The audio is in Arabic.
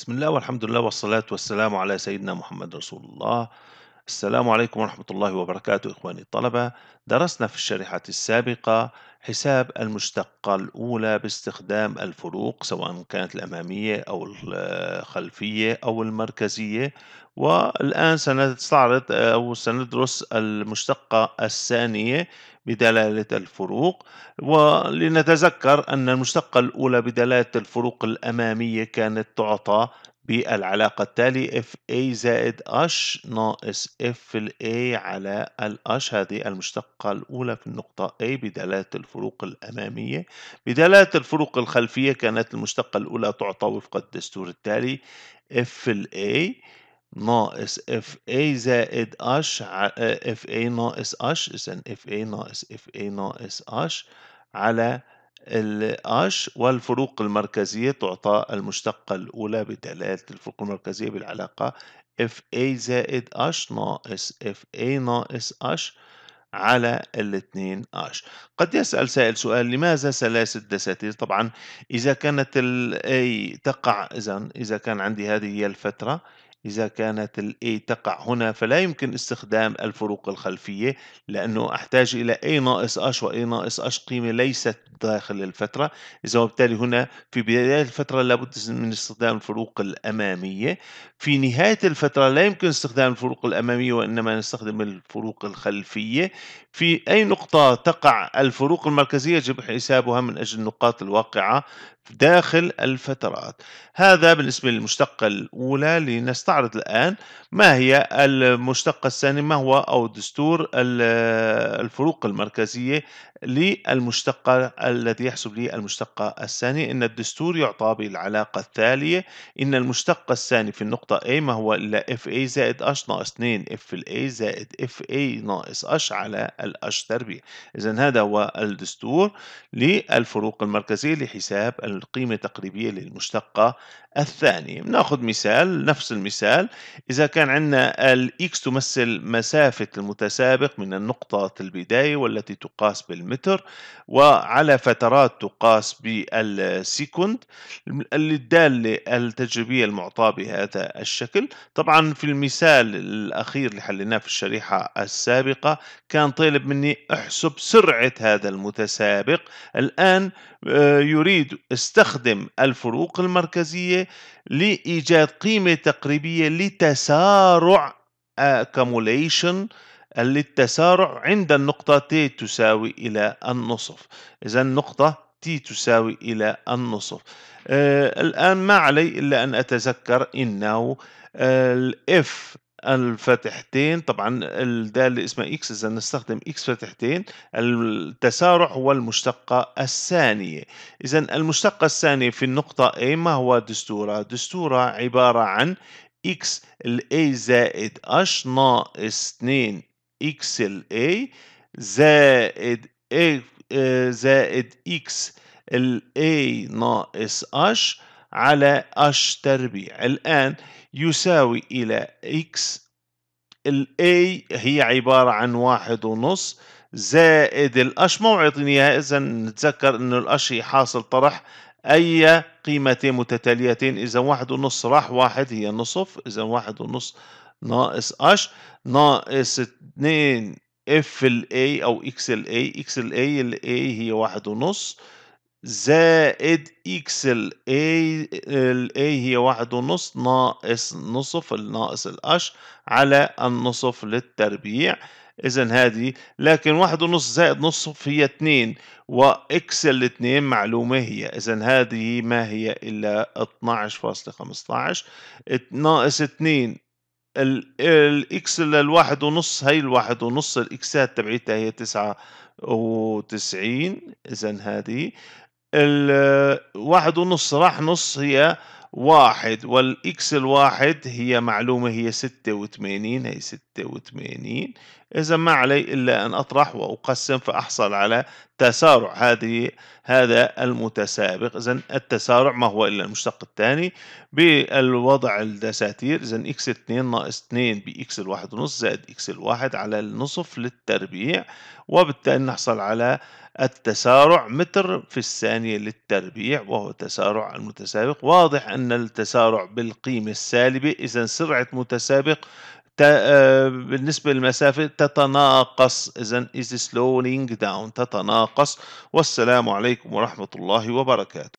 بسم الله والحمد لله والصلاة والسلام على سيدنا محمد رسول الله السلام عليكم ورحمة الله وبركاته إخواني الطلبة درسنا في الشريحة السابقة حساب المشتقة الأولى باستخدام الفروق سواء كانت الأمامية أو الخلفية أو المركزية والآن سنستعرض آه، أو سندرس المشتقة الثانية بدلالة الفروق ولنتذكر أن المشتقة الأولى بدلالة الفروق الأمامية كانت تعطى بالعلاقة التالي اف اي زائد اش ناقص اف الاي على الاش هذه المشتقة الأولى في النقطة A بدلالة الفروق الأمامية بدلالة الفروق الخلفية كانت المشتقة الأولى تعطى وفق الدستور التالي اف الاي ناقص اف اي زائد اش اف اي ناقص اش اذا اف اي ناقص اف اي ناقص اش على الآش والفروق المركزية تعطى المشتقة الأولى بدلالة الفروق المركزية بالعلاقة FA زائد H ناقص FA ناقص H على الاثنين اش قد يسأل سائل سؤال لماذا ثلاثة دساتير طبعا إذا كانت الـ A تقع إذا إذا كان عندي هذه هي الفترة إذا كانت الـ A تقع هنا فلا يمكن استخدام الفروق الخلفية لأنه أحتاج إلى A ناقص H و A ناقص H قيمة ليست داخل الفترة إذا وبالتالي هنا في بداية الفترة لابد من استخدام الفروق الأمامية في نهاية الفترة لا يمكن استخدام الفروق الأمامية وإنما نستخدم الفروق الخلفية في أي نقطة تقع الفروق المركزية يجب حسابها من أجل النقاط الواقعة داخل الفترات هذا بالنسبة للمشتقة الأولى لنستخدم نستعرض الآن ما هي المشتقة الثاني ما هو أو دستور الفروق المركزية للمشتقة الذي يحسب لي المشتقة الثانية إن الدستور يعطى بالعلاقة التالية إن المشتقة الثاني في النقطة A ما هو إلا FA زائد H ناقص 2 F A زائد FA ناقص H على ال H تربيع إذا هذا هو الدستور للفروق المركزية لحساب القيمة التقريبية للمشتقة الثانية ناخذ مثال نفس المثال مثال إذا كان عندنا الإكس تمثل مسافة المتسابق من النقطة البداية والتي تقاس بالمتر وعلى فترات تقاس بالسيكوند الدالة التجريبية المعطاة بهذا الشكل طبعا في المثال الأخير اللي حليناه في الشريحة السابقة كان طالب مني احسب سرعة هذا المتسابق الآن آه، يريد استخدم الفروق المركزية لإيجاد قيمة تقريبية لتسارع آه، accumulation آه، للتسارع عند النقطة T تساوي إلى النصف إذا النقطة T تساوي إلى النصف الآن ما علي إلا أن أتذكر أنه الـ F الفتحتين طبعا الدالة اسمها اكس اذا نستخدم اكس فتحتين التسارع هو المشتقة الثانية اذا المشتقة الثانية في النقطة A ما هو دستورها دستورها عبارة عن اكس A زائد اش ناقص 2 اكس A زائد A آه، زائد اكس A ناقص اش على اش تربيع الآن يساوي إلى اكس الاي هي عبارة عن واحد ونص زائد الاش مو عطيني اياها اذا نتذكر ان الاش هي حاصل طرح اي قيمتين متتاليتين اذا واحد ونص راح واحد هي نصف اذا واحد ونص ناقص اش ناقص اتنين اف الاي او اكس الاي اكس الاي الاي هي واحد ونص زائد اكس الاي الاي هي واحد ونص ناقص نصف الناقص الاش على النصف للتربيع اذا هذه لكن واحد ونص زائد نصف هي اتنين واكس الاثنين معلومة هي اذا هذه ما هي الا 12.15 ناقص اتنين الاكس للواحد ونص هي الواحد ونص الاكسات تبعتها هي تسعة وتسعين اذا هذه الواحد ونص راح نص هي واحد والإكس الواحد هي معلومة هي ستة وثمانين هي ستة وثمانين إذا ما علي إلا أن أطرح وأقسم فأحصل على تسارع هذه هذا المتسابق إذا التسارع ما هو إلا المشتق الثاني بالوضع الدساتير إذا إكس اثنين ناقص اثنين بإكس الواحد ونص زائد إكس الواحد على النصف للتربيع وبالتالي نحصل على التسارع متر في الثانية للتربيع وهو تسارع المتسابق واضح أن التسارع بالقيمة السالبة إذا سرعة متسابق آه، بالنسبة للمسافة تتناقص إذا is slowing down تتناقص والسلام عليكم ورحمة الله وبركاته